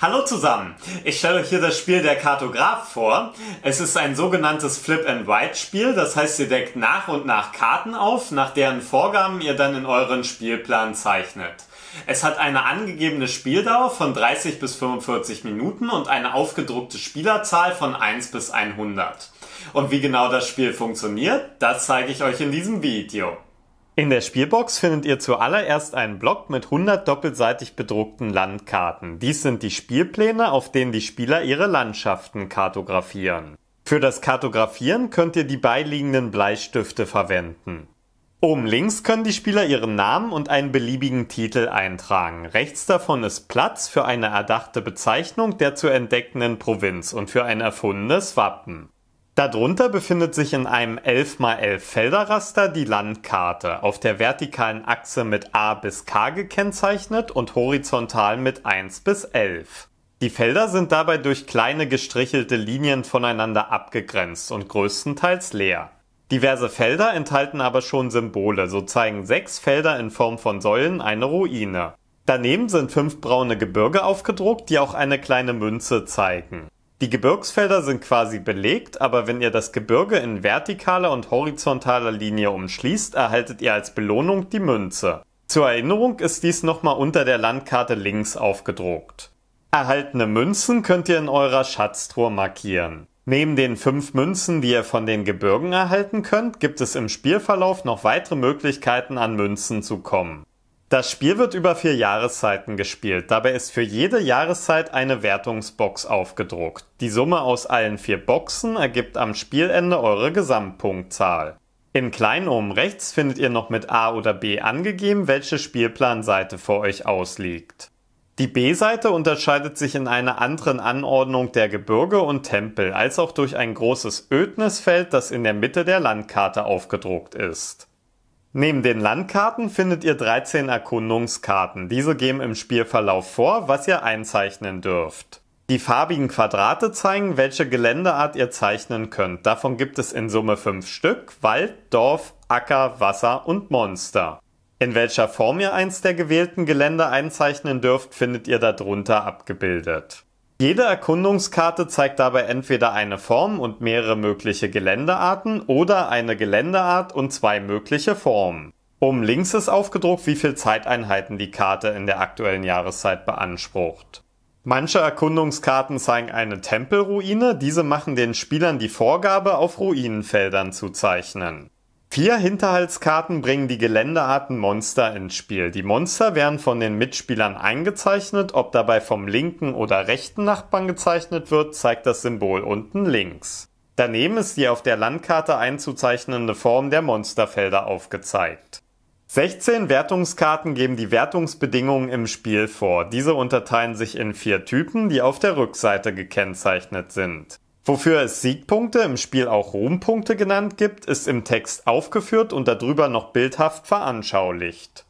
Hallo zusammen! Ich stelle euch hier das Spiel der Kartograf vor. Es ist ein sogenanntes Flip-and-Write-Spiel, das heißt, ihr deckt nach und nach Karten auf, nach deren Vorgaben ihr dann in euren Spielplan zeichnet. Es hat eine angegebene Spieldauer von 30 bis 45 Minuten und eine aufgedruckte Spielerzahl von 1 bis 100. Und wie genau das Spiel funktioniert, das zeige ich euch in diesem Video. In der Spielbox findet ihr zuallererst einen Block mit 100 doppelseitig bedruckten Landkarten. Dies sind die Spielpläne, auf denen die Spieler ihre Landschaften kartografieren. Für das Kartografieren könnt ihr die beiliegenden Bleistifte verwenden. Oben links können die Spieler ihren Namen und einen beliebigen Titel eintragen. Rechts davon ist Platz für eine erdachte Bezeichnung der zu entdeckenden Provinz und für ein erfundenes Wappen. Darunter befindet sich in einem 11x11 Felderraster die Landkarte, auf der vertikalen Achse mit A bis K gekennzeichnet und horizontal mit 1 bis 11. Die Felder sind dabei durch kleine gestrichelte Linien voneinander abgegrenzt und größtenteils leer. Diverse Felder enthalten aber schon Symbole, so zeigen sechs Felder in Form von Säulen eine Ruine. Daneben sind fünf braune Gebirge aufgedruckt, die auch eine kleine Münze zeigen. Die Gebirgsfelder sind quasi belegt, aber wenn ihr das Gebirge in vertikaler und horizontaler Linie umschließt, erhaltet ihr als Belohnung die Münze. Zur Erinnerung ist dies nochmal unter der Landkarte links aufgedruckt. Erhaltene Münzen könnt ihr in eurer Schatztruhe markieren. Neben den fünf Münzen, die ihr von den Gebirgen erhalten könnt, gibt es im Spielverlauf noch weitere Möglichkeiten an Münzen zu kommen. Das Spiel wird über vier Jahreszeiten gespielt. Dabei ist für jede Jahreszeit eine Wertungsbox aufgedruckt. Die Summe aus allen vier Boxen ergibt am Spielende eure Gesamtpunktzahl. In klein oben rechts findet ihr noch mit A oder B angegeben, welche Spielplanseite vor euch ausliegt. Die B-Seite unterscheidet sich in einer anderen Anordnung der Gebirge und Tempel, als auch durch ein großes Ödnisfeld, das in der Mitte der Landkarte aufgedruckt ist. Neben den Landkarten findet ihr 13 Erkundungskarten. Diese geben im Spielverlauf vor, was ihr einzeichnen dürft. Die farbigen Quadrate zeigen, welche Geländeart ihr zeichnen könnt. Davon gibt es in Summe fünf Stück. Wald, Dorf, Acker, Wasser und Monster. In welcher Form ihr eins der gewählten Gelände einzeichnen dürft, findet ihr darunter abgebildet. Jede Erkundungskarte zeigt dabei entweder eine Form und mehrere mögliche Geländearten oder eine Geländeart und zwei mögliche Formen. Oben links ist aufgedruckt, wie viel Zeiteinheiten die Karte in der aktuellen Jahreszeit beansprucht. Manche Erkundungskarten zeigen eine Tempelruine, diese machen den Spielern die Vorgabe, auf Ruinenfeldern zu zeichnen. Vier Hinterhaltskarten bringen die Geländearten Monster ins Spiel. Die Monster werden von den Mitspielern eingezeichnet. Ob dabei vom linken oder rechten Nachbarn gezeichnet wird, zeigt das Symbol unten links. Daneben ist die auf der Landkarte einzuzeichnende Form der Monsterfelder aufgezeigt. 16 Wertungskarten geben die Wertungsbedingungen im Spiel vor. Diese unterteilen sich in vier Typen, die auf der Rückseite gekennzeichnet sind. Wofür es Siegpunkte, im Spiel auch Ruhmpunkte genannt gibt, ist im Text aufgeführt und darüber noch bildhaft veranschaulicht.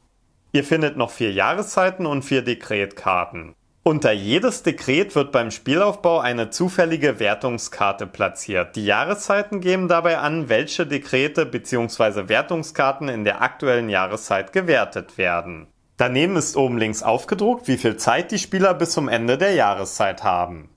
Ihr findet noch vier Jahreszeiten und vier Dekretkarten. Unter jedes Dekret wird beim Spielaufbau eine zufällige Wertungskarte platziert. Die Jahreszeiten geben dabei an, welche Dekrete bzw. Wertungskarten in der aktuellen Jahreszeit gewertet werden. Daneben ist oben links aufgedruckt, wie viel Zeit die Spieler bis zum Ende der Jahreszeit haben.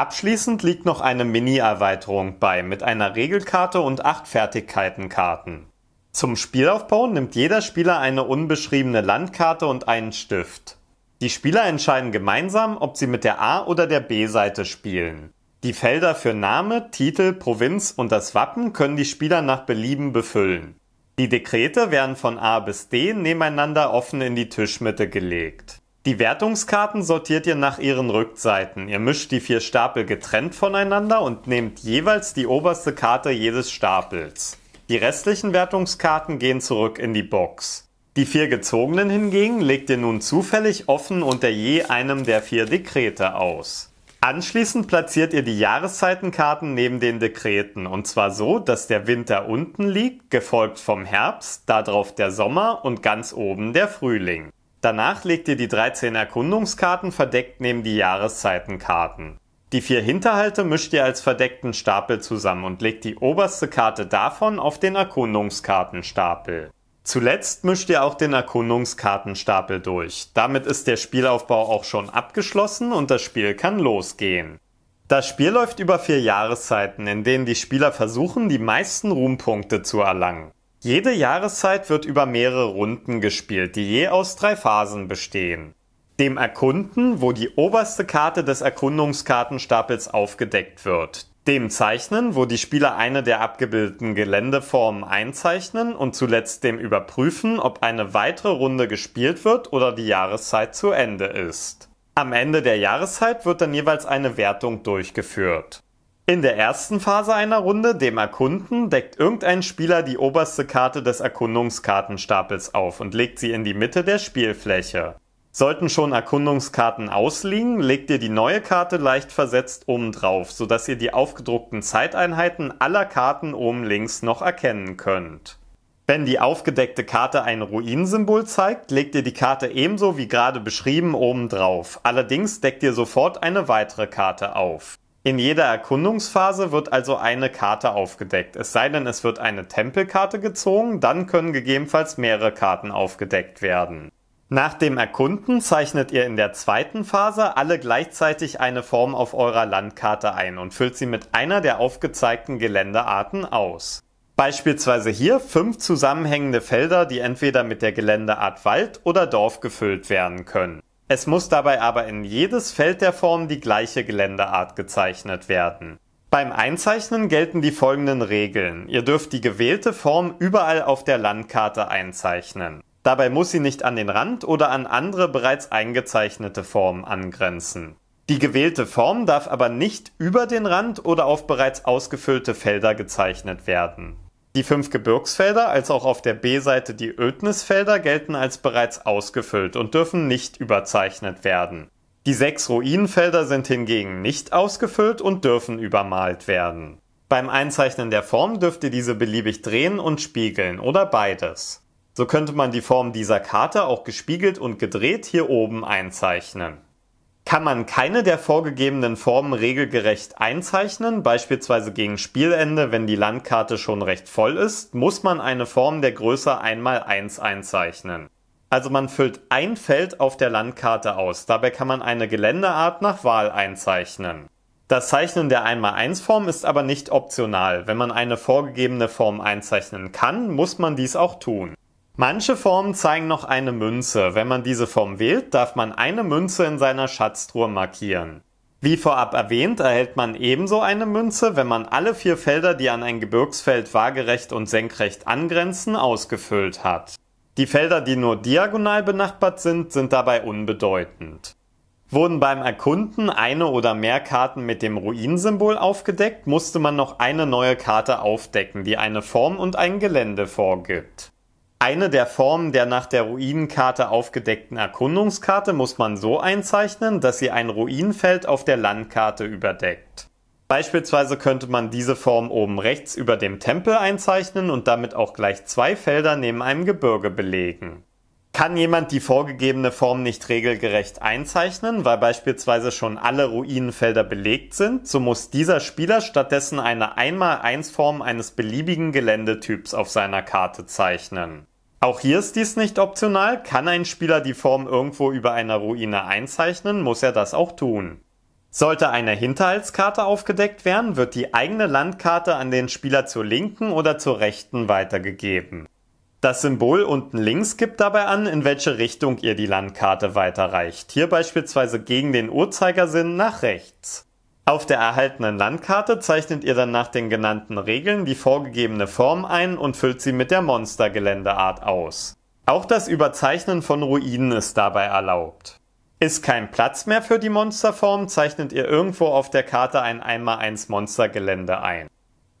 Abschließend liegt noch eine Mini-Erweiterung bei mit einer Regelkarte und acht Fertigkeitenkarten. Zum Spielaufbau nimmt jeder Spieler eine unbeschriebene Landkarte und einen Stift. Die Spieler entscheiden gemeinsam, ob sie mit der A- oder der B-Seite spielen. Die Felder für Name, Titel, Provinz und das Wappen können die Spieler nach Belieben befüllen. Die Dekrete werden von A bis D nebeneinander offen in die Tischmitte gelegt. Die Wertungskarten sortiert ihr nach ihren Rückseiten. Ihr mischt die vier Stapel getrennt voneinander und nehmt jeweils die oberste Karte jedes Stapels. Die restlichen Wertungskarten gehen zurück in die Box. Die vier gezogenen hingegen legt ihr nun zufällig offen unter je einem der vier Dekrete aus. Anschließend platziert ihr die Jahreszeitenkarten neben den Dekreten und zwar so, dass der Winter unten liegt, gefolgt vom Herbst, darauf der Sommer und ganz oben der Frühling. Danach legt ihr die 13 Erkundungskarten verdeckt neben die Jahreszeitenkarten. Die vier Hinterhalte mischt ihr als verdeckten Stapel zusammen und legt die oberste Karte davon auf den Erkundungskartenstapel. Zuletzt mischt ihr auch den Erkundungskartenstapel durch. Damit ist der Spielaufbau auch schon abgeschlossen und das Spiel kann losgehen. Das Spiel läuft über vier Jahreszeiten, in denen die Spieler versuchen, die meisten Ruhmpunkte zu erlangen. Jede Jahreszeit wird über mehrere Runden gespielt, die je aus drei Phasen bestehen. Dem Erkunden, wo die oberste Karte des Erkundungskartenstapels aufgedeckt wird. Dem Zeichnen, wo die Spieler eine der abgebildeten Geländeformen einzeichnen und zuletzt dem Überprüfen, ob eine weitere Runde gespielt wird oder die Jahreszeit zu Ende ist. Am Ende der Jahreszeit wird dann jeweils eine Wertung durchgeführt. In der ersten Phase einer Runde, dem Erkunden, deckt irgendein Spieler die oberste Karte des Erkundungskartenstapels auf und legt sie in die Mitte der Spielfläche. Sollten schon Erkundungskarten ausliegen, legt ihr die neue Karte leicht versetzt oben drauf, sodass ihr die aufgedruckten Zeiteinheiten aller Karten oben links noch erkennen könnt. Wenn die aufgedeckte Karte ein Ruinsymbol zeigt, legt ihr die Karte ebenso wie gerade beschrieben oben drauf. Allerdings deckt ihr sofort eine weitere Karte auf. In jeder Erkundungsphase wird also eine Karte aufgedeckt, es sei denn, es wird eine Tempelkarte gezogen, dann können gegebenenfalls mehrere Karten aufgedeckt werden. Nach dem Erkunden zeichnet ihr in der zweiten Phase alle gleichzeitig eine Form auf eurer Landkarte ein und füllt sie mit einer der aufgezeigten Geländearten aus. Beispielsweise hier fünf zusammenhängende Felder, die entweder mit der Geländeart Wald oder Dorf gefüllt werden können. Es muss dabei aber in jedes Feld der Form die gleiche Geländeart gezeichnet werden. Beim Einzeichnen gelten die folgenden Regeln. Ihr dürft die gewählte Form überall auf der Landkarte einzeichnen. Dabei muss sie nicht an den Rand oder an andere bereits eingezeichnete Formen angrenzen. Die gewählte Form darf aber nicht über den Rand oder auf bereits ausgefüllte Felder gezeichnet werden. Die fünf Gebirgsfelder als auch auf der B-Seite die Ödnisfelder gelten als bereits ausgefüllt und dürfen nicht überzeichnet werden. Die sechs Ruinenfelder sind hingegen nicht ausgefüllt und dürfen übermalt werden. Beim Einzeichnen der Form dürft ihr diese beliebig drehen und spiegeln oder beides. So könnte man die Form dieser Karte auch gespiegelt und gedreht hier oben einzeichnen kann man keine der vorgegebenen Formen regelgerecht einzeichnen, beispielsweise gegen Spielende, wenn die Landkarte schon recht voll ist, muss man eine Form der Größe 1x1 einzeichnen. Also man füllt ein Feld auf der Landkarte aus, dabei kann man eine Geländeart nach Wahl einzeichnen. Das Zeichnen der 1x1-Form ist aber nicht optional. Wenn man eine vorgegebene Form einzeichnen kann, muss man dies auch tun. Manche Formen zeigen noch eine Münze. Wenn man diese Form wählt, darf man eine Münze in seiner Schatztruhe markieren. Wie vorab erwähnt, erhält man ebenso eine Münze, wenn man alle vier Felder, die an ein Gebirgsfeld waagerecht und senkrecht angrenzen, ausgefüllt hat. Die Felder, die nur diagonal benachbart sind, sind dabei unbedeutend. Wurden beim Erkunden eine oder mehr Karten mit dem Ruinsymbol aufgedeckt, musste man noch eine neue Karte aufdecken, die eine Form und ein Gelände vorgibt. Eine der Formen der nach der Ruinenkarte aufgedeckten Erkundungskarte muss man so einzeichnen, dass sie ein Ruinenfeld auf der Landkarte überdeckt. Beispielsweise könnte man diese Form oben rechts über dem Tempel einzeichnen und damit auch gleich zwei Felder neben einem Gebirge belegen. Kann jemand die vorgegebene Form nicht regelgerecht einzeichnen, weil beispielsweise schon alle Ruinenfelder belegt sind, so muss dieser Spieler stattdessen eine 1x1 Form eines beliebigen Geländetyps auf seiner Karte zeichnen. Auch hier ist dies nicht optional. Kann ein Spieler die Form irgendwo über einer Ruine einzeichnen, muss er das auch tun. Sollte eine Hinterhaltskarte aufgedeckt werden, wird die eigene Landkarte an den Spieler zur linken oder zur rechten weitergegeben. Das Symbol unten links gibt dabei an, in welche Richtung ihr die Landkarte weiterreicht. Hier beispielsweise gegen den Uhrzeigersinn nach rechts. Auf der erhaltenen Landkarte zeichnet ihr dann nach den genannten Regeln die vorgegebene Form ein und füllt sie mit der Monstergeländeart aus. Auch das Überzeichnen von Ruinen ist dabei erlaubt. Ist kein Platz mehr für die Monsterform, zeichnet ihr irgendwo auf der Karte ein 1x1 Monstergelände ein.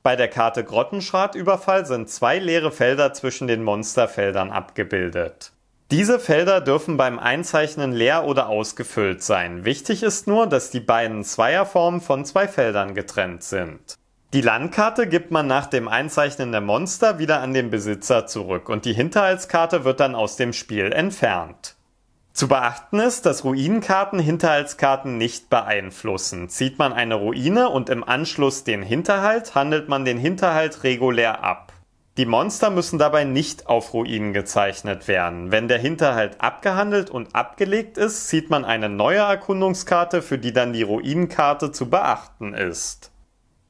Bei der Karte Grottenschratüberfall sind zwei leere Felder zwischen den Monsterfeldern abgebildet. Diese Felder dürfen beim Einzeichnen leer oder ausgefüllt sein. Wichtig ist nur, dass die beiden Zweierformen von zwei Feldern getrennt sind. Die Landkarte gibt man nach dem Einzeichnen der Monster wieder an den Besitzer zurück und die Hinterhaltskarte wird dann aus dem Spiel entfernt. Zu beachten ist, dass Ruinenkarten Hinterhaltskarten nicht beeinflussen. Zieht man eine Ruine und im Anschluss den Hinterhalt, handelt man den Hinterhalt regulär ab. Die Monster müssen dabei nicht auf Ruinen gezeichnet werden. Wenn der Hinterhalt abgehandelt und abgelegt ist, zieht man eine neue Erkundungskarte, für die dann die Ruinenkarte zu beachten ist.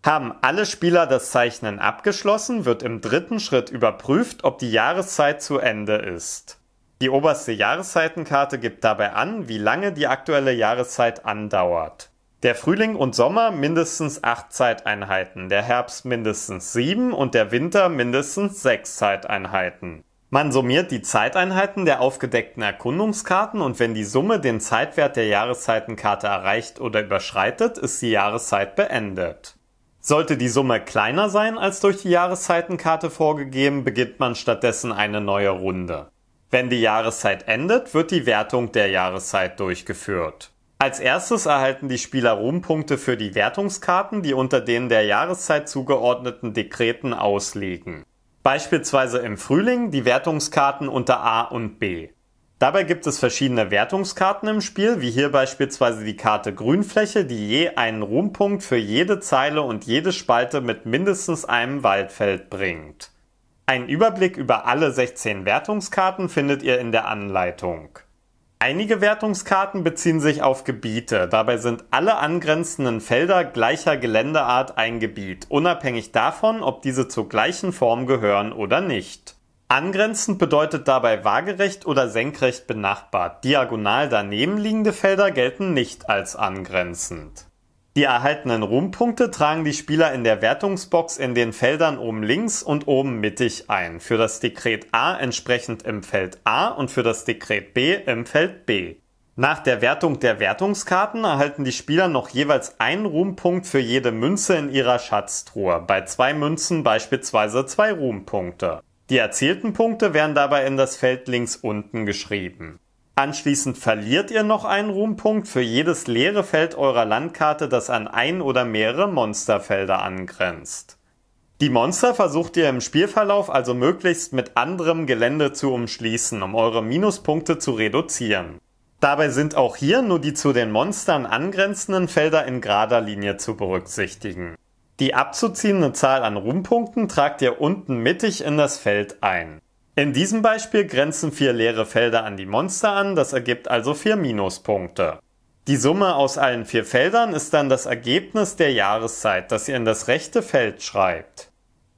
Haben alle Spieler das Zeichnen abgeschlossen, wird im dritten Schritt überprüft, ob die Jahreszeit zu Ende ist. Die oberste Jahreszeitenkarte gibt dabei an, wie lange die aktuelle Jahreszeit andauert. Der Frühling und Sommer mindestens acht Zeiteinheiten, der Herbst mindestens sieben und der Winter mindestens sechs Zeiteinheiten. Man summiert die Zeiteinheiten der aufgedeckten Erkundungskarten und wenn die Summe den Zeitwert der Jahreszeitenkarte erreicht oder überschreitet, ist die Jahreszeit beendet. Sollte die Summe kleiner sein als durch die Jahreszeitenkarte vorgegeben, beginnt man stattdessen eine neue Runde. Wenn die Jahreszeit endet, wird die Wertung der Jahreszeit durchgeführt. Als erstes erhalten die Spieler Ruhmpunkte für die Wertungskarten, die unter den der Jahreszeit zugeordneten Dekreten ausliegen. Beispielsweise im Frühling die Wertungskarten unter A und B. Dabei gibt es verschiedene Wertungskarten im Spiel, wie hier beispielsweise die Karte Grünfläche, die je einen Ruhmpunkt für jede Zeile und jede Spalte mit mindestens einem Waldfeld bringt. Ein Überblick über alle 16 Wertungskarten findet ihr in der Anleitung. Einige Wertungskarten beziehen sich auf Gebiete. Dabei sind alle angrenzenden Felder gleicher Geländeart ein Gebiet, unabhängig davon, ob diese zur gleichen Form gehören oder nicht. Angrenzend bedeutet dabei waagerecht oder senkrecht benachbart. Diagonal daneben liegende Felder gelten nicht als angrenzend. Die erhaltenen Ruhmpunkte tragen die Spieler in der Wertungsbox in den Feldern oben links und oben mittig ein. Für das Dekret A entsprechend im Feld A und für das Dekret B im Feld B. Nach der Wertung der Wertungskarten erhalten die Spieler noch jeweils einen Ruhmpunkt für jede Münze in ihrer Schatztruhe, bei zwei Münzen beispielsweise zwei Ruhmpunkte. Die erzielten Punkte werden dabei in das Feld links unten geschrieben. Anschließend verliert ihr noch einen Ruhmpunkt für jedes leere Feld eurer Landkarte, das an ein oder mehrere Monsterfelder angrenzt. Die Monster versucht ihr im Spielverlauf also möglichst mit anderem Gelände zu umschließen, um eure Minuspunkte zu reduzieren. Dabei sind auch hier nur die zu den Monstern angrenzenden Felder in gerader Linie zu berücksichtigen. Die abzuziehende Zahl an Ruhmpunkten tragt ihr unten mittig in das Feld ein. In diesem Beispiel grenzen vier leere Felder an die Monster an, das ergibt also vier Minuspunkte. Die Summe aus allen vier Feldern ist dann das Ergebnis der Jahreszeit, das ihr in das rechte Feld schreibt.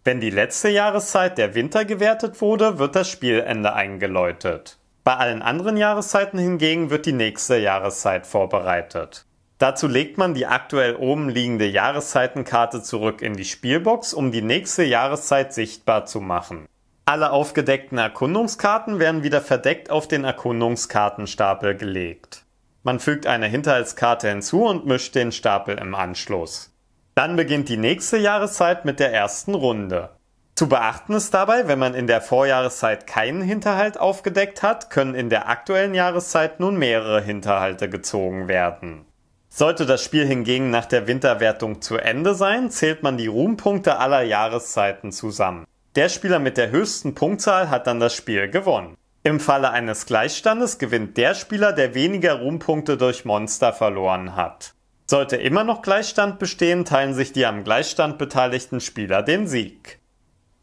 Wenn die letzte Jahreszeit der Winter gewertet wurde, wird das Spielende eingeläutet. Bei allen anderen Jahreszeiten hingegen wird die nächste Jahreszeit vorbereitet. Dazu legt man die aktuell oben liegende Jahreszeitenkarte zurück in die Spielbox, um die nächste Jahreszeit sichtbar zu machen. Alle aufgedeckten Erkundungskarten werden wieder verdeckt auf den Erkundungskartenstapel gelegt. Man fügt eine Hinterhaltskarte hinzu und mischt den Stapel im Anschluss. Dann beginnt die nächste Jahreszeit mit der ersten Runde. Zu beachten ist dabei, wenn man in der Vorjahreszeit keinen Hinterhalt aufgedeckt hat, können in der aktuellen Jahreszeit nun mehrere Hinterhalte gezogen werden. Sollte das Spiel hingegen nach der Winterwertung zu Ende sein, zählt man die Ruhmpunkte aller Jahreszeiten zusammen. Der Spieler mit der höchsten Punktzahl hat dann das Spiel gewonnen. Im Falle eines Gleichstandes gewinnt der Spieler, der weniger Ruhmpunkte durch Monster verloren hat. Sollte immer noch Gleichstand bestehen, teilen sich die am Gleichstand beteiligten Spieler den Sieg.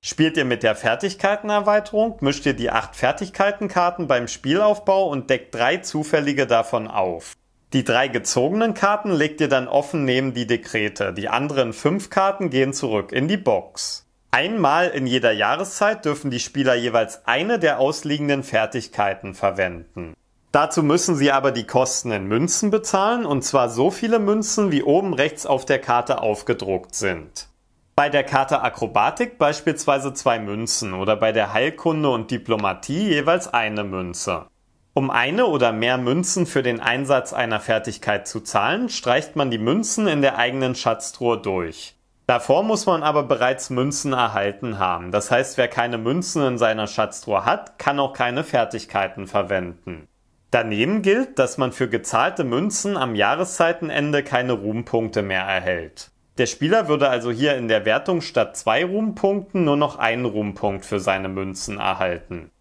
Spielt ihr mit der Fertigkeitenerweiterung, mischt ihr die acht Fertigkeitenkarten beim Spielaufbau und deckt drei zufällige davon auf. Die drei gezogenen Karten legt ihr dann offen neben die Dekrete, die anderen fünf Karten gehen zurück in die Box. Einmal in jeder Jahreszeit dürfen die Spieler jeweils eine der ausliegenden Fertigkeiten verwenden. Dazu müssen sie aber die Kosten in Münzen bezahlen, und zwar so viele Münzen, wie oben rechts auf der Karte aufgedruckt sind. Bei der Karte Akrobatik beispielsweise zwei Münzen oder bei der Heilkunde und Diplomatie jeweils eine Münze. Um eine oder mehr Münzen für den Einsatz einer Fertigkeit zu zahlen, streicht man die Münzen in der eigenen Schatztruhe durch. Davor muss man aber bereits Münzen erhalten haben. Das heißt, wer keine Münzen in seiner Schatztruhe hat, kann auch keine Fertigkeiten verwenden. Daneben gilt, dass man für gezahlte Münzen am Jahreszeitenende keine Ruhmpunkte mehr erhält. Der Spieler würde also hier in der Wertung statt zwei Ruhmpunkten nur noch einen Ruhmpunkt für seine Münzen erhalten.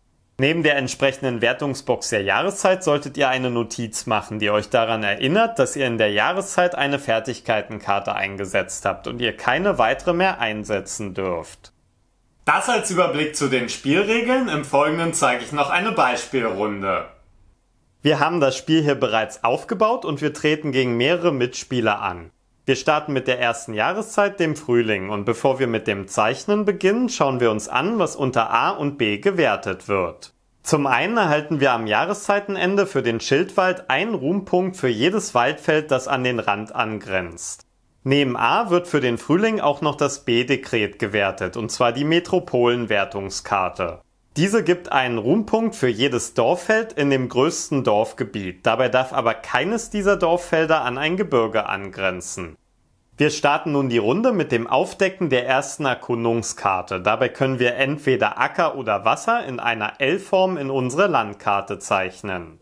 Neben der entsprechenden Wertungsbox der Jahreszeit solltet ihr eine Notiz machen, die euch daran erinnert, dass ihr in der Jahreszeit eine Fertigkeitenkarte eingesetzt habt und ihr keine weitere mehr einsetzen dürft. Das als Überblick zu den Spielregeln. Im Folgenden zeige ich noch eine Beispielrunde. Wir haben das Spiel hier bereits aufgebaut und wir treten gegen mehrere Mitspieler an. Wir starten mit der ersten Jahreszeit, dem Frühling. Und bevor wir mit dem Zeichnen beginnen, schauen wir uns an, was unter A und B gewertet wird. Zum einen erhalten wir am Jahreszeitenende für den Schildwald einen Ruhmpunkt für jedes Waldfeld, das an den Rand angrenzt. Neben A wird für den Frühling auch noch das B-Dekret gewertet, und zwar die Metropolenwertungskarte. Diese gibt einen Ruhmpunkt für jedes Dorffeld in dem größten Dorfgebiet. Dabei darf aber keines dieser Dorffelder an ein Gebirge angrenzen. Wir starten nun die Runde mit dem Aufdecken der ersten Erkundungskarte. Dabei können wir entweder Acker oder Wasser in einer L-Form in unsere Landkarte zeichnen.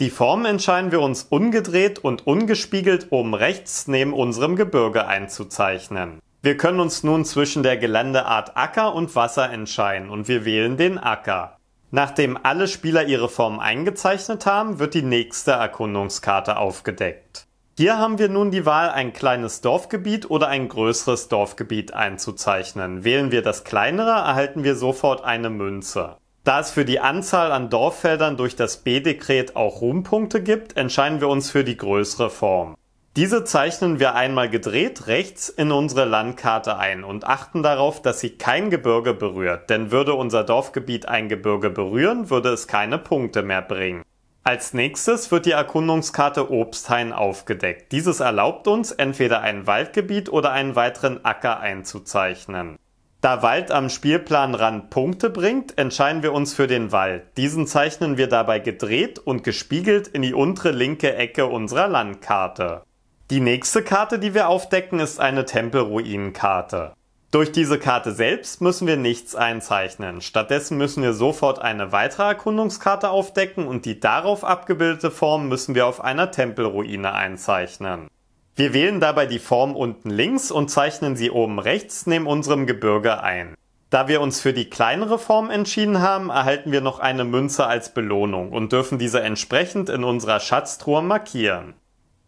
Die Form entscheiden wir uns ungedreht und ungespiegelt oben rechts neben unserem Gebirge einzuzeichnen. Wir können uns nun zwischen der Geländeart Acker und Wasser entscheiden und wir wählen den Acker. Nachdem alle Spieler ihre Form eingezeichnet haben, wird die nächste Erkundungskarte aufgedeckt. Hier haben wir nun die Wahl, ein kleines Dorfgebiet oder ein größeres Dorfgebiet einzuzeichnen. Wählen wir das kleinere, erhalten wir sofort eine Münze. Da es für die Anzahl an Dorffeldern durch das B-Dekret auch Ruhmpunkte gibt, entscheiden wir uns für die größere Form. Diese zeichnen wir einmal gedreht rechts in unsere Landkarte ein und achten darauf, dass sie kein Gebirge berührt, denn würde unser Dorfgebiet ein Gebirge berühren, würde es keine Punkte mehr bringen. Als nächstes wird die Erkundungskarte Obsthain aufgedeckt. Dieses erlaubt uns, entweder ein Waldgebiet oder einen weiteren Acker einzuzeichnen. Da Wald am Spielplanrand Punkte bringt, entscheiden wir uns für den Wald. Diesen zeichnen wir dabei gedreht und gespiegelt in die untere linke Ecke unserer Landkarte. Die nächste Karte, die wir aufdecken, ist eine Tempelruinenkarte. Durch diese Karte selbst müssen wir nichts einzeichnen. Stattdessen müssen wir sofort eine weitere Erkundungskarte aufdecken und die darauf abgebildete Form müssen wir auf einer Tempelruine einzeichnen. Wir wählen dabei die Form unten links und zeichnen sie oben rechts neben unserem Gebirge ein. Da wir uns für die kleinere Form entschieden haben, erhalten wir noch eine Münze als Belohnung und dürfen diese entsprechend in unserer Schatztruhe markieren.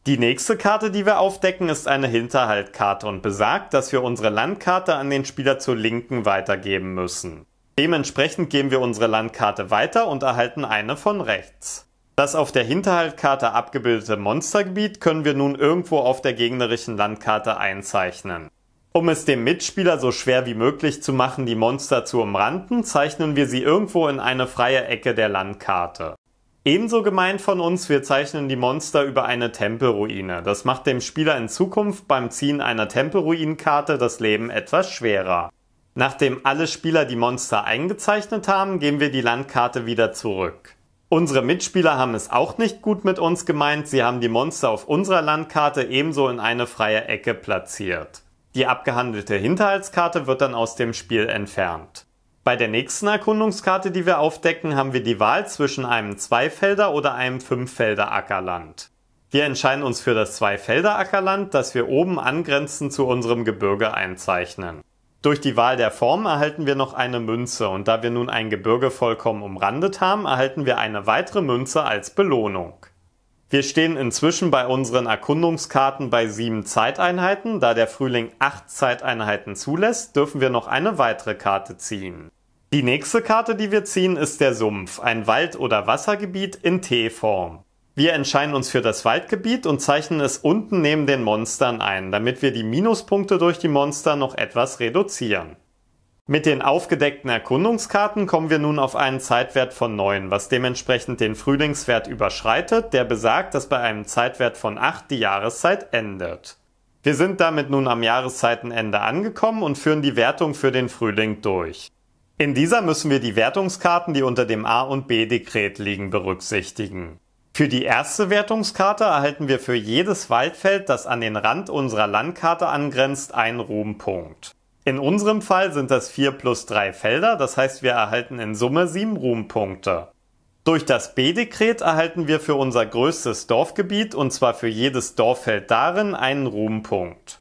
Die nächste Karte, die wir aufdecken, ist eine Hinterhaltkarte und besagt, dass wir unsere Landkarte an den Spieler zur Linken weitergeben müssen. Dementsprechend geben wir unsere Landkarte weiter und erhalten eine von rechts. Das auf der Hinterhaltkarte abgebildete Monstergebiet können wir nun irgendwo auf der gegnerischen Landkarte einzeichnen. Um es dem Mitspieler so schwer wie möglich zu machen, die Monster zu umranden, zeichnen wir sie irgendwo in eine freie Ecke der Landkarte. Ebenso gemeint von uns, wir zeichnen die Monster über eine Tempelruine. Das macht dem Spieler in Zukunft beim Ziehen einer Tempelruinenkarte das Leben etwas schwerer. Nachdem alle Spieler die Monster eingezeichnet haben, geben wir die Landkarte wieder zurück. Unsere Mitspieler haben es auch nicht gut mit uns gemeint, sie haben die Monster auf unserer Landkarte ebenso in eine freie Ecke platziert. Die abgehandelte Hinterhaltskarte wird dann aus dem Spiel entfernt. Bei der nächsten Erkundungskarte, die wir aufdecken, haben wir die Wahl zwischen einem Zweifelder oder einem Fünffelder Ackerland. Wir entscheiden uns für das Zweifelder Ackerland, das wir oben angrenzend zu unserem Gebirge einzeichnen. Durch die Wahl der Form erhalten wir noch eine Münze und da wir nun ein Gebirge vollkommen umrandet haben, erhalten wir eine weitere Münze als Belohnung. Wir stehen inzwischen bei unseren Erkundungskarten bei sieben Zeiteinheiten. Da der Frühling acht Zeiteinheiten zulässt, dürfen wir noch eine weitere Karte ziehen. Die nächste Karte, die wir ziehen, ist der Sumpf, ein Wald- oder Wassergebiet in T-Form. Wir entscheiden uns für das Waldgebiet und zeichnen es unten neben den Monstern ein, damit wir die Minuspunkte durch die Monster noch etwas reduzieren. Mit den aufgedeckten Erkundungskarten kommen wir nun auf einen Zeitwert von 9, was dementsprechend den Frühlingswert überschreitet, der besagt, dass bei einem Zeitwert von 8 die Jahreszeit endet. Wir sind damit nun am Jahreszeitenende angekommen und führen die Wertung für den Frühling durch. In dieser müssen wir die Wertungskarten, die unter dem A- und B-Dekret liegen, berücksichtigen. Für die erste Wertungskarte erhalten wir für jedes Waldfeld, das an den Rand unserer Landkarte angrenzt, einen Ruhmpunkt. In unserem Fall sind das 4 plus 3 Felder, das heißt wir erhalten in Summe 7 Ruhmpunkte. Durch das B-Dekret erhalten wir für unser größtes Dorfgebiet und zwar für jedes Dorffeld darin einen Ruhmpunkt.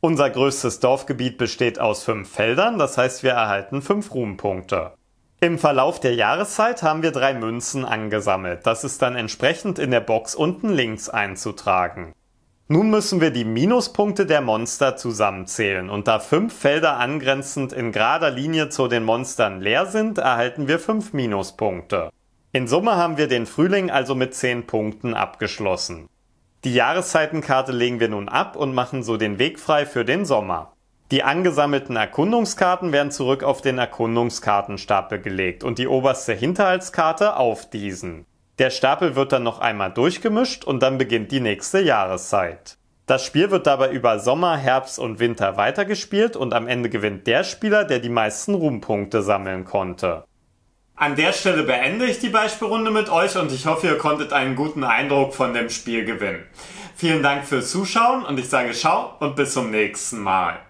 Unser größtes Dorfgebiet besteht aus 5 Feldern, das heißt wir erhalten 5 Ruhmpunkte. Im Verlauf der Jahreszeit haben wir drei Münzen angesammelt. Das ist dann entsprechend in der Box unten links einzutragen. Nun müssen wir die Minuspunkte der Monster zusammenzählen und da fünf Felder angrenzend in gerader Linie zu den Monstern leer sind, erhalten wir fünf Minuspunkte. In Summe haben wir den Frühling also mit zehn Punkten abgeschlossen. Die Jahreszeitenkarte legen wir nun ab und machen so den Weg frei für den Sommer. Die angesammelten Erkundungskarten werden zurück auf den Erkundungskartenstapel gelegt und die oberste Hinterhaltskarte auf diesen. Der Stapel wird dann noch einmal durchgemischt und dann beginnt die nächste Jahreszeit. Das Spiel wird dabei über Sommer, Herbst und Winter weitergespielt und am Ende gewinnt der Spieler, der die meisten Ruhmpunkte sammeln konnte. An der Stelle beende ich die Beispielrunde mit euch und ich hoffe, ihr konntet einen guten Eindruck von dem Spiel gewinnen. Vielen Dank fürs Zuschauen und ich sage ciao und bis zum nächsten Mal.